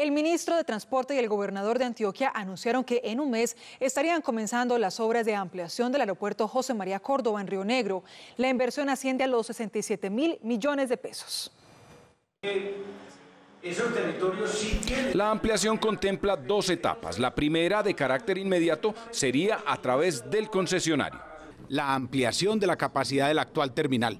El ministro de Transporte y el gobernador de Antioquia anunciaron que en un mes estarían comenzando las obras de ampliación del aeropuerto José María Córdoba en Río Negro. La inversión asciende a los 67 mil millones de pesos. La ampliación contempla dos etapas. La primera, de carácter inmediato, sería a través del concesionario. La ampliación de la capacidad del actual terminal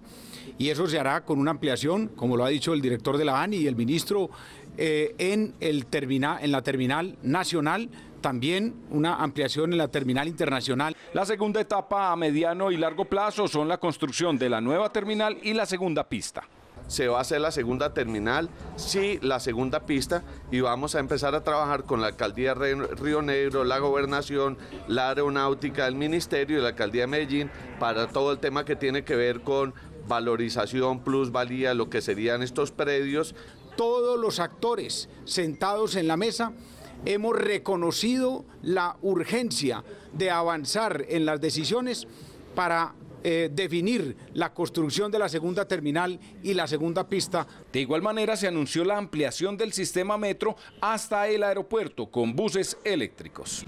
y eso se hará con una ampliación, como lo ha dicho el director de la ANI y el ministro, eh, en, el en la terminal nacional también una ampliación en la terminal internacional. La segunda etapa a mediano y largo plazo son la construcción de la nueva terminal y la segunda pista se va a hacer la segunda terminal, sí, la segunda pista, y vamos a empezar a trabajar con la alcaldía de Río Negro, la gobernación, la aeronáutica, el ministerio y la alcaldía de Medellín para todo el tema que tiene que ver con valorización, plusvalía, lo que serían estos predios. Todos los actores sentados en la mesa hemos reconocido la urgencia de avanzar en las decisiones para eh, definir la construcción de la segunda terminal y la segunda pista. De igual manera se anunció la ampliación del sistema metro hasta el aeropuerto con buses eléctricos.